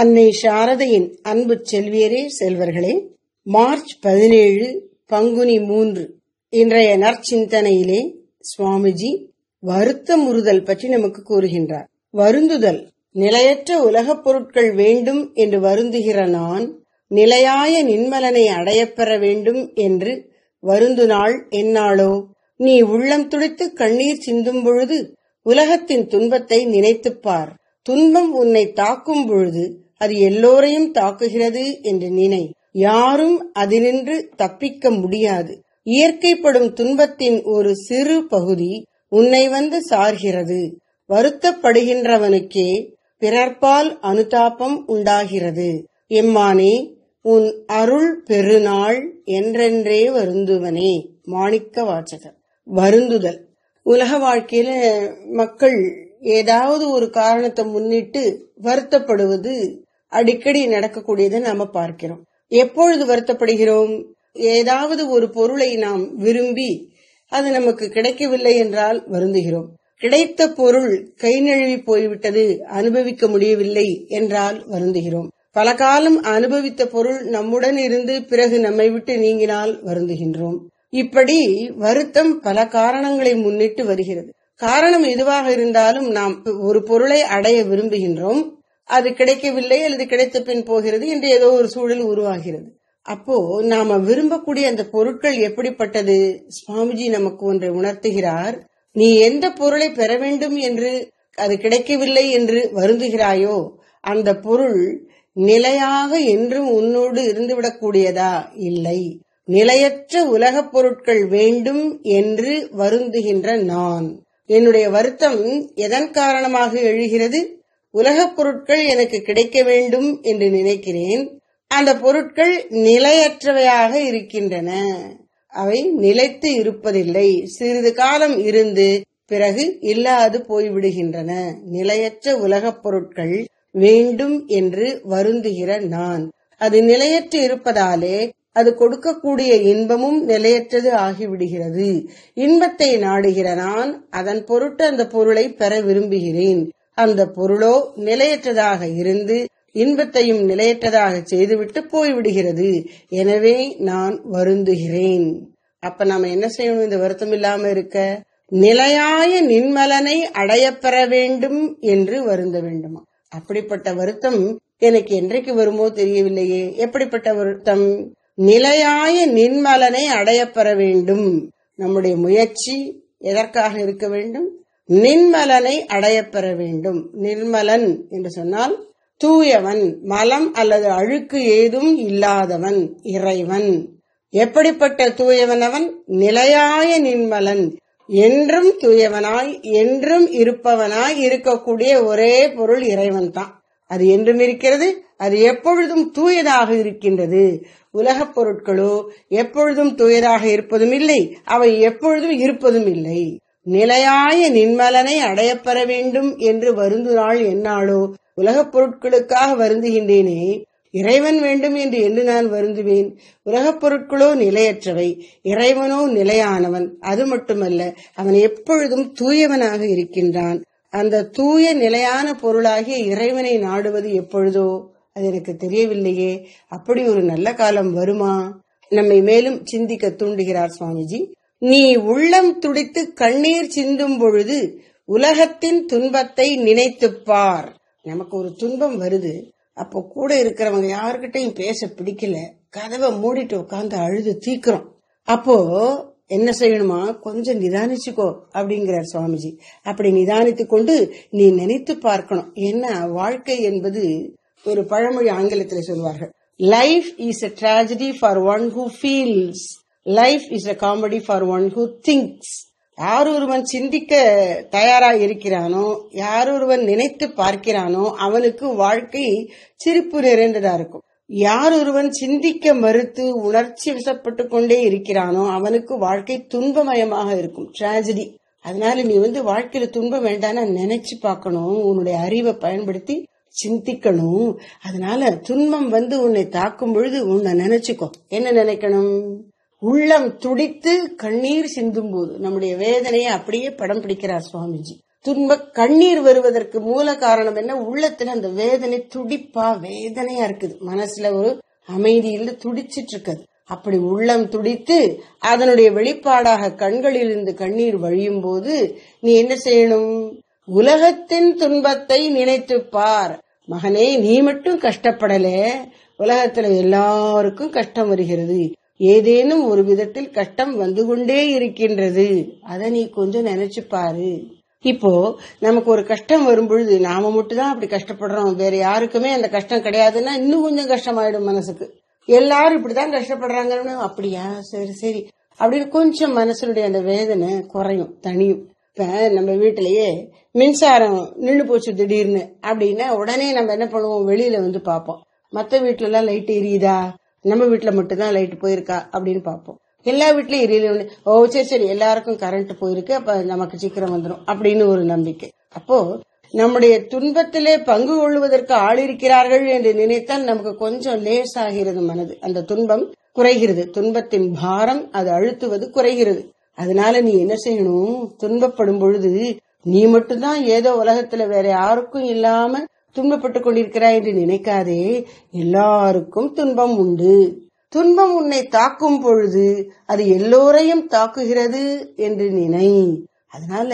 அன்னை சாரதையின் அன்பு செல்வியரே செல்வர்களே மார்ச் பதினேழு பங்குனி மூன்று இன்றைய நற்சிந்தனையிலே சுவாமிஜி வருத்தமுறுதல் பற்றி நமக்கு கூறுகின்றார் வருந்துதல் நிலையற்ற உலகப் பொருட்கள் வேண்டும் என்று வருந்துகிற நான் நிலையாய நின்மலனை அடையப்பெற வேண்டும் என்று வருந்துநாள் என்னாளோ நீ உள்ளம் துடித்து கண்ணீர் சிந்தும் பொழுது உலகத்தின் துன்பத்தை நினைத்துப்பார் துன்பம் உன்னை தாக்கும் பொழுது அது எல்லோரையும் தாக்குகிறது என்று நினை யாரும் அதினின்று தப்பிக்க முடியாது இயற்கைப்படும் துன்பத்தின் ஒரு சிறு பகுதி உன்னை வந்து சார்கிறது வருத்தப்படுகின்றவனுக்கே பிறர்பால் அனுதாபம் உண்டாகிறது எம்மானே உன் அருள் பெருநாள் என்றென்றே வருந்துவனே மாணிக்க வாச்சகர் வருந்துதல் உலக வாழ்க்கையில மக்கள் ஏதாவது ஒரு காரணத்தை முன்னிட்டு வருத்தப்படுவது அடிக்கடி நடக்கக்கூடியதை நாம பார்க்கிறோம் எப்பொழுது வருத்தப்படுகிறோம் ஏதாவது ஒரு பொருளை நாம் விரும்பி அது நமக்கு கிடைக்கவில்லை என்றால் வருந்துகிறோம் கிடைத்த பொருள் கை நழுவி போய்விட்டது அனுபவிக்க முடியவில்லை என்றால் வருந்துகிறோம் பல காலம் அனுபவித்த பொருள் நம்முடன் இருந்து பிறகு நம்மை விட்டு நீங்கினால் வருந்துகின்றோம் இப்படி வருத்தம் பல காரணங்களை முன்னிட்டு வருகிறது காரணம் எதுவாக இருந்தாலும் நாம் ஒரு பொருளை அடைய விரும்புகின்றோம் அது கிடைக்கவில்லை அல்லது கிடைத்த பின் போகிறது என்று ஏதோ ஒரு சூழல் உருவாகிறது அப்போ நாம விரும்பக்கூடிய அந்த பொருட்கள் எப்படிப்பட்டது சுவாமிஜி நமக்கு ஒன்றை உணர்த்துகிறார் நீ எந்த பொருளை பெற வேண்டும் என்று அது கிடைக்கவில்லை என்று வருந்துகிறாயோ அந்த பொருள் நிலையாக என்றும் உன்னோடு இருந்துவிடக்கூடியதா இல்லை நிலையற்ற உலகப் பொருட்கள் வேண்டும் என்று வருந்துகின்ற நான் என்னுடைய வருத்தம் எதன் காரணமாக எழுகிறது உலகப் பொருட்கள் எனக்கு கிடைக்க வேண்டும் என்று நினைக்கிறேன் அந்த பொருட்கள் நிலையற்றவையாக இருக்கின்றன அவை நிலைத்து இருப்பதில்லை சிறிது காலம் இருந்து பிறகு இல்லாது போய்விடுகின்றன நிலையற்ற உலகப் பொருட்கள் வேண்டும் என்று வருந்துகிற நான் அது நிலையற்று இருப்பதாலே அது கொடுக்கக்கூடிய இன்பமும் நிலையற்றது ஆகிவிடுகிறது இன்பத்தை நாடுகிற நான் அதன் பொருட்டு அந்த பொருளை பெற விரும்புகிறேன் அந்த பொருளோ நிலையற்றதாக இருந்து இன்பத்தையும் நிலையற்றதாக செய்துவிட்டு போய்விடுகிறது எனவே நான் வருந்துகிறேன் அப்ப நாம என்ன செய்யணும் இந்த வருத்தம் இல்லாம இருக்க நிலையாய நின்மலனை அடையப்பெற வேண்டும் என்று வருந்த வேண்டுமா அப்படிப்பட்ட வருத்தம் எனக்கு என்றைக்கு வருமோ தெரியவில்லையே எப்படிப்பட்ட வருத்தம் நிலையாய நின்மலனை அடையப்பெற வேண்டும் நம்முடைய முயற்சி எதற்காக இருக்க வேண்டும் நின்மலனை அடையப்பெற வேண்டும் நிர்மலன் என்று சொன்னால் தூயவன் மலம் அல்லது அழுக்கு ஏதும் இல்லாதவன் இறைவன் எப்படிப்பட்ட தூயவன் அவன் நிலையாய நின்மலன் என்றும் தூயவனாய் என்றும் இருப்பவனாய் இருக்கக்கூடிய ஒரே பொருள் இறைவன் தான் அது என்றும் இருக்கிறது அது எப்பொழுதும் தூயதாக இருக்கின்றது உலகப் பொருட்களோ எப்பொழுதும் தூயதாக இருப்பதும் இல்லை அவை எப்பொழுதும் இருப்பதும் இல்லை நிலையாய நின்மலனை அடையப்பெற வேண்டும் என்று வருந்துனாள் என்னாளோ உலகப் பொருட்களுக்காக வருந்துகின்றேனே இறைவன் வேண்டும் என்று என்று நான் வருந்துவேன் உலகப் பொருட்களோ நிலையற்றவை இறைவனோ நிலையானவன் அது மட்டுமல்ல அவன் எப்பொழுதும் தூயவனாக இருக்கின்றான் அந்த தூய நிலையான பொருளாகிய இறைவனை நாடுவது எப்பொழுதோ அது எனக்கு தெரியவில்லையே அப்படி ஒரு நல்ல காலம் வருமா நம்மை மேலும் சிந்திக்க தூண்டுகிறார் சுவாமிஜி நீ உள்ளம் துடித்து கண்ணீர் சிந்தும் பொழுது உலகத்தின் துன்பத்தை நினைத்துப்பார் நமக்கு ஒரு துன்பம் வருது அப்போ கூட இருக்கிறவங்க யாருக்கிட்டையும் பேச பிடிக்கல கதவை மூடிட்டு உட்காந்து அழுது தீக்கிறோம் அப்போ என்ன செய்யணுமா கொஞ்சம் நிதானிச்சுக்கோ அப்படிங்கிறார் சுவாமிஜி அப்படி நிதானித்து கொண்டு நீ நினைத்து பார்க்கணும் என்ன வாழ்க்கை என்பது ஒரு பழமொழி ஆங்கிலத்தில் சொல்வார்கள் life is a tragedy for one who feels life is a comedy for one who thinks யார் ஒருவன் சிந்திக்க தயாரா இருக்கிறானோ யார் ஒருவன் நினைத்து பார்க்கிறானோ அவனுக்கு வாழ்க்கை சிரிப்பு நிறைந்ததா இருக்கும் யார் ஒருவன் சிந்திக்க மறுத்து உணர்ச்சி வசப்பட்டு கொண்டே இருக்கிறானோ அவனுக்கு வாழ்க்கை துன்பமயமாக இருக்கும் டிராஜடி அதனால நீ வந்து வாழ்க்கையில துன்பம் வேண்டாம் நினைச்சு பார்க்கணும் உன்னுடைய அறிவை பயன்படுத்தி சிந்திக்கணும் அதனால துன்பம் வந்து உன்னை தாக்கும் பொழுது உன்னை நினைச்சுக்கோ என்ன நினைக்கணும் உள்ளம் துடித்து கண்ணீர் சிந்தும் போது நம்முடைய வேதனையை அப்படியே படம் பிடிக்கிறார் சுவாமிஜி துன்ப கண்ணீர் வருவதற்கு மூல காரணம் என்ன உள்ளத்துல அந்த வேதனை துடிப்பா வேதனையா இருக்குது மனசுல ஒரு அமைதியில் துடிச்சிட்டு இருக்குது அப்படி உள்ளம் துடித்து அதனுடைய வெளிப்பாடாக கண்களில் இருந்து கண்ணீர் வழியும் போது நீ என்ன செய்யணும் உலகத்தின் துன்பத்தை நினைத்து பார் மகனே நீ மட்டும் கஷ்டப்படல உலகத்துல எல்லாருக்கும் கஷ்டம் வருகிறது ஏதேனும் ஒரு விதத்தில் கஷ்டம் வந்து கொண்டே இருக்கின்றது அதை நீ கொஞ்சம் நினைச்சு பாரு இப்போ நமக்கு ஒரு கஷ்டம் வரும்பொழுது நாம மட்டும்தான் அப்படி கஷ்டப்படுறோம் வேற யாருக்குமே அந்த கஷ்டம் கிடையாதுன்னா இன்னும் கொஞ்சம் கஷ்டமாயிடும் மனசுக்கு எல்லாரும் இப்படிதான் கஷ்டப்படுறாங்கன்னு அப்படியா சரி சரி அப்படின்னு கொஞ்சம் மனசனுடைய அந்த வேதனை குறையும் தனியும் இப்ப நம்ம வீட்டிலயே மின்சாரம் நின்று போச்சு திடீர்னு அப்படின்னா உடனே நம்ம என்ன பண்ணுவோம் வெளியில வந்து பார்ப்போம் மற்ற வீட்டுல எல்லாம் லைட் எரியுதா நம்ம வீட்டுல மட்டும்தான் லைட் போயிருக்கா அப்படின்னு பார்ப்போம் எல்லா வீட்லயும் எரியல ஓ சரி சரி எல்லாருக்கும் கரண்ட் போயிருக்கு அப்ப நமக்கு சீக்கிரம் வந்துடும் அப்படின்னு ஒரு நம்பிக்கை அப்போ நம்முடைய துன்பத்திலே பங்கு கொள்வதற்கு ஆள் இருக்கிறார்கள் என்று நினைத்தால் நமக்கு கொஞ்சம் லேசாகிறது மனது அந்த துன்பம் குறைகிறது துன்பத்தின் பாரம் அது அழுத்துவது குறைகிறது அதனால நீ என்ன செய்யணும் துன்பப்படும் பொழுது நீ மட்டும்தான் ஏதோ உலகத்துல வேற யாருக்கும் இல்லாம துன்பப்பட்டுக் கொண்டிருக்கிறாய் என்று நினைக்காதே எல்லாருக்கும் துன்பம் உண்டு துன்பம் உன்னை தாக்கும் பொழுது அது எல்லோரையும் தாக்குகிறது என்று நினை அதனால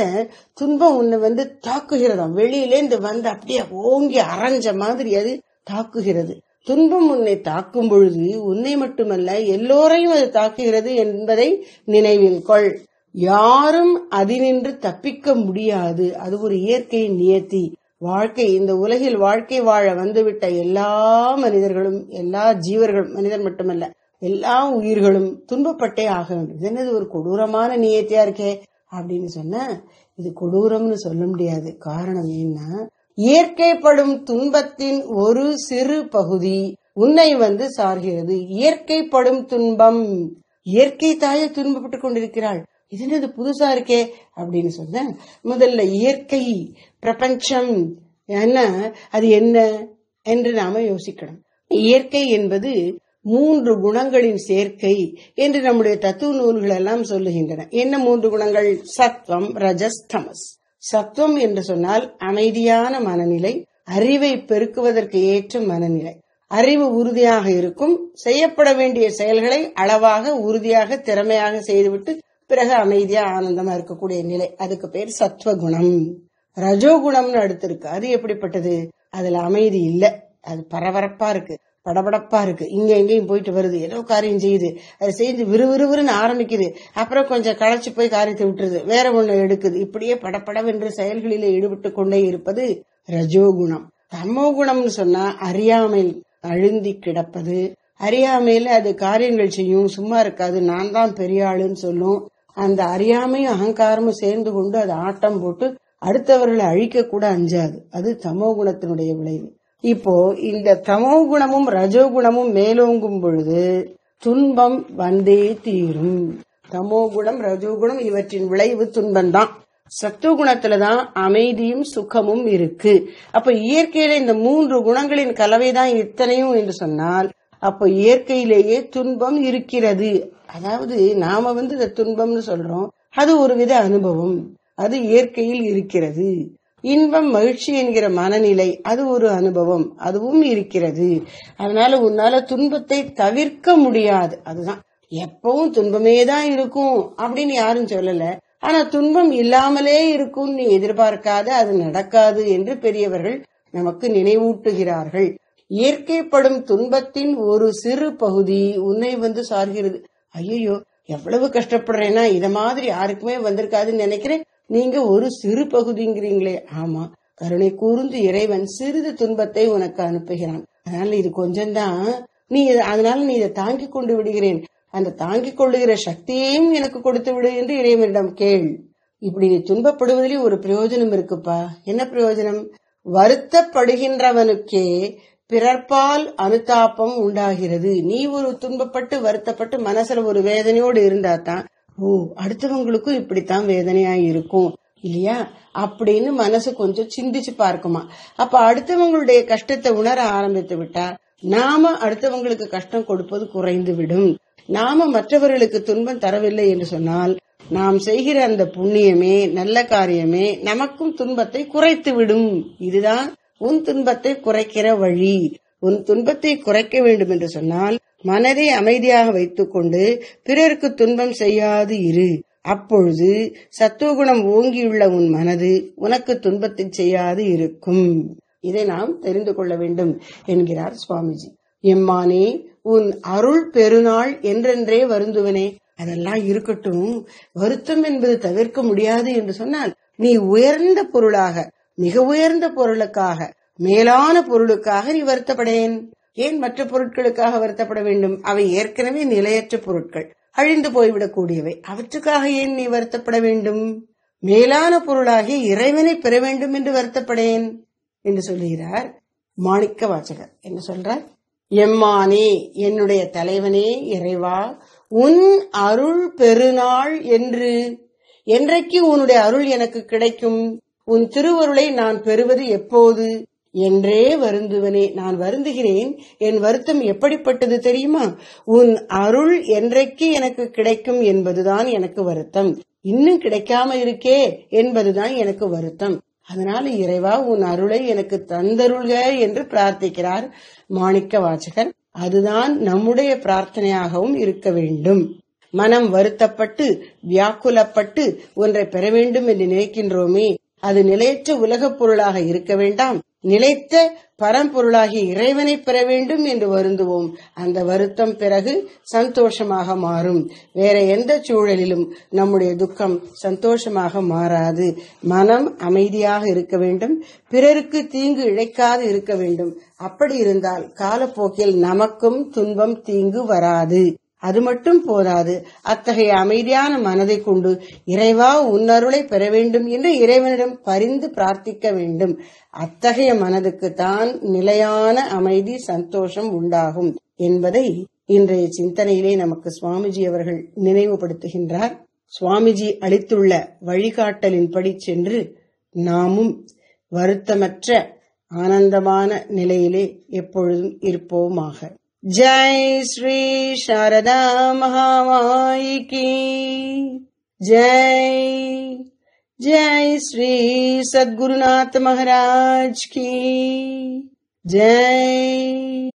துன்பம் உன்னை வந்து தாக்குகிறதாம் வெளியிலேந்து வந்து அப்படியே ஓங்கி அரைஞ்ச மாதிரி அது தாக்குகிறது துன்பம் உன்னை தாக்கும் பொழுது உன்னை மட்டுமல்ல எல்லோரையும் அது தாக்குகிறது என்பதை நினைவில் கொள் யாரும் நின்று தப்பிக்க முடியாது அது ஒரு இயற்கையின் நியத்தி வாழ்க்கை இந்த உலகில் வாழ்க்கை வாழ வந்துவிட்ட எல்லா மனிதர்களும் எல்லா ஜீவர்களும் மனிதர் மட்டுமல்ல எல்லா உயிர்களும் துன்பப்பட்டே ஆக வேண்டும் இது என்னது ஒரு கொடூரமான நியத்தியா இருக்கே அப்படின்னு சொன்ன இது கொடூரம்னு சொல்ல முடியாது காரணம் என்ன இயற்கைப்படும் துன்பத்தின் ஒரு சிறு பகுதி உன்னை வந்து சார்கிறது இயற்கைப்படும் துன்பம் இயற்கை தாயே துன்பப்பட்டு கொண்டிருக்கிறாள் இது புதுசா இருக்கே அப்படின்னு சொன்னேன் முதல்ல இயற்கை பிரபஞ்சம் என்ன அது என்ன என்று நாம யோசிக்கணும் இயற்கை என்பது மூன்று குணங்களின் சேர்க்கை என்று நம்முடைய தத்துவ நூல்கள் எல்லாம் சொல்லுகின்றன என்ன மூன்று குணங்கள் சத்வம் ரஜஸ் தமஸ் சத்வம் என்று சொன்னால் அமைதியான மனநிலை அறிவை பெருக்குவதற்கு ஏற்ற மனநிலை அறிவு உறுதியாக இருக்கும் செய்யப்பட வேண்டிய செயல்களை அளவாக உறுதியாக திறமையாக செய்துவிட்டு பிறகு அமைதியா ஆனந்தமா இருக்கக்கூடிய நிலை அதுக்கு பேர் சத்வகுணம் ரஜோகுணம்னு அடுத்திருக்கு அது எப்படிப்பட்டது அதுல அமைதி இல்ல அது பரபரப்பா இருக்கு படபடப்பா இருக்கு இங்க எங்கேயும் போயிட்டு வருது ஏதோ காரியம் செய்யுது அது செஞ்சு விறுவிறுவிறுன்னு ஆரம்பிக்குது அப்புறம் கொஞ்சம் களைச்சு போய் காரியத்தை விட்டுருது வேற ஒண்ணு எடுக்குது இப்படியே படப்படவென்று செயல்களிலே ஈடுபட்டு கொண்டே இருப்பது ரஜோகுணம் தமோ குணம்னு சொன்னா அறியாமையில் அழுந்தி கிடப்பது அறியாமையில அது காரியங்கள் செய்யும் சும்மா இருக்காது நான் தான் பெரிய ஆளுன்னு சொல்லும் அந்த அறியாமையும் அகங்காரமும் சேர்ந்து கொண்டு அது ஆட்டம் போட்டு அடுத்தவர்களை அழிக்க கூட அஞ்சாது அது தமோ குணத்தினுடைய விளைவு இப்போ இந்த தமோ குணமும் ரஜோகுணமும் மேலோங்கும் பொழுது துன்பம் வந்தே தீரும் தமோ குணம் ரஜோகுணம் இவற்றின் விளைவு துன்பம் தான் சத்து குணத்துலதான் அமைதியும் சுகமும் இருக்கு அப்ப இயற்கையில இந்த மூன்று குணங்களின் கலவைதான் இத்தனையும் என்று சொன்னால் அப்போ இயற்கையிலேயே துன்பம் இருக்கிறது அதாவது நாம வந்து இந்த துன்பம்னு சொல்றோம் அது ஒரு வித அனுபவம் அது இயற்கையில் இருக்கிறது இன்பம் மகிழ்ச்சி என்கிற மனநிலை அது ஒரு அனுபவம் அதுவும் இருக்கிறது அதனால உன்னால துன்பத்தை தவிர்க்க முடியாது அதுதான் எப்பவும் துன்பமே தான் இருக்கும் அப்படின்னு யாரும் சொல்லல ஆனா துன்பம் இல்லாமலே இருக்கும் நீ எதிர்பார்க்காத அது நடக்காது என்று பெரியவர்கள் நமக்கு நினைவூட்டுகிறார்கள் இயற்கைப்படும் துன்பத்தின் ஒரு சிறு பகுதி உன்னை வந்து சார்கிறது ஐயோ எவ்வளவு கஷ்டப்படுறேன்னா இத மாதிரி யாருக்குமே வந்திருக்காதுன்னு நினைக்கிறேன் நீங்க ஒரு சிறு பகுதிங்கிறீங்களே ஆமா கருணை கூர்ந்து இறைவன் சிறிது துன்பத்தை உனக்கு அனுப்புகிறான் அதனால இது கொஞ்சம்தான் நீ அதனால நீ இதை தாங்கிக் கொண்டு விடுகிறேன் அந்த தாங்கிக் கொள்ளுகிற சக்தியையும் எனக்கு கொடுத்து விடு என்று இறைவனிடம் கேள் இப்படி நீ துன்பப்படுவதிலே ஒரு பிரயோஜனம் இருக்குப்பா என்ன பிரயோஜனம் வருத்தப்படுகின்றவனுக்கே பிறர்பால் அனுதாபம் உண்டாகிறது நீ ஒரு துன்பப்பட்டு வருத்தப்பட்டு மனசுல ஒரு வேதனையோடு இருந்தா தான் ஓ அடுத்தவங்களுக்கும் இப்படித்தான் வேதனையா இருக்கும் இல்லையா அப்படின்னு மனசு கொஞ்சம் சிந்திச்சு பார்க்குமா அப்ப அடுத்தவங்களுடைய கஷ்டத்தை உணர ஆரம்பித்து விட்டா நாம அடுத்தவங்களுக்கு கஷ்டம் கொடுப்பது குறைந்து விடும் நாம மற்றவர்களுக்கு துன்பம் தரவில்லை என்று சொன்னால் நாம் செய்கிற அந்த புண்ணியமே நல்ல காரியமே நமக்கும் துன்பத்தை குறைத்து விடும் இதுதான் உன் துன்பத்தை குறைக்கிற வழி உன் துன்பத்தை குறைக்க வேண்டும் என்று சொன்னால் மனதை அமைதியாக வைத்துக்கொண்டு பிறருக்கு துன்பம் செய்யாது இரு அப்பொழுது சத்துவகுணம் ஓங்கியுள்ள உன் மனது உனக்கு துன்பத்தை செய்யாது இருக்கும் இதை நாம் தெரிந்து கொள்ள வேண்டும் என்கிறார் சுவாமிஜி எம்மானே உன் அருள் பெருநாள் என்றென்றே வருந்துவனே அதெல்லாம் இருக்கட்டும் வருத்தம் என்பது தவிர்க்க முடியாது என்று சொன்னால் நீ உயர்ந்த பொருளாக மிக உயர்ந்த பொருளுக்காக மேலான பொருளுக்காக நீ வருத்தப்படேன் ஏன் மற்ற பொருட்களுக்காக வருத்தப்பட வேண்டும் அவை ஏற்கனவே நிலையற்ற பொருட்கள் அழிந்து போய்விடக்கூடியவை அவற்றுக்காக ஏன் நீ வருத்தப்பட வேண்டும் மேலான பொருளாகி இறைவனை பெற வேண்டும் என்று வருத்தப்படேன் என்று சொல்லுகிறார் மாணிக்க வாசகர் என்ன சொல்றார் எம்மானே என்னுடைய தலைவனே இறைவா உன் அருள் பெருநாள் என்று என்றைக்கு உன்னுடைய அருள் எனக்கு கிடைக்கும் உன் திருவருளை நான் பெறுவது எப்போது என்றே வருந்துவனே நான் வருந்துகிறேன் என் வருத்தம் எப்படிப்பட்டது தெரியுமா உன் அருள் என்றைக்கு எனக்கு கிடைக்கும் என்பதுதான் எனக்கு வருத்தம் இன்னும் கிடைக்காம இருக்கே என்பதுதான் எனக்கு வருத்தம் அதனால இறைவா உன் அருளை எனக்கு தந்தருள்க என்று பிரார்த்திக்கிறார் மாணிக்க வாச்சகர் அதுதான் நம்முடைய பிரார்த்தனையாகவும் இருக்க வேண்டும் மனம் வருத்தப்பட்டு வியாக்குலப்பட்டு ஒன்றை பெற வேண்டும் என்று நினைக்கின்றோமே அது நிலையற்ற உலகப் பொருளாக இருக்க வேண்டாம் நிலைத்த பரம்பொருளாகிய இறைவனை பெற வேண்டும் என்று வருந்துவோம் அந்த வருத்தம் பிறகு சந்தோஷமாக மாறும் வேற எந்த சூழலிலும் நம்முடைய துக்கம் சந்தோஷமாக மாறாது மனம் அமைதியாக இருக்க வேண்டும் பிறருக்கு தீங்கு இழைக்காது இருக்க வேண்டும் அப்படி இருந்தால் காலப்போக்கில் நமக்கும் துன்பம் தீங்கு வராது அது மட்டும் போதாது அத்தகைய அமைதியான மனதை கொண்டு இறைவா உன்னருளை பெற வேண்டும் என்று இறைவனிடம் பரிந்து பிரார்த்திக்க வேண்டும் அத்தகைய மனதுக்கு தான் நிலையான அமைதி சந்தோஷம் உண்டாகும் என்பதை இன்றைய சிந்தனையிலே நமக்கு சுவாமிஜி அவர்கள் நினைவுபடுத்துகின்றார் சுவாமிஜி அளித்துள்ள வழிகாட்டலின்படி சென்று நாமும் வருத்தமற்ற ஆனந்தமான நிலையிலே எப்பொழுதும் இருப்போமாக जय श्री शारदा महामाई की जय जय श्री सद्गुरुनाथ महाराज की जय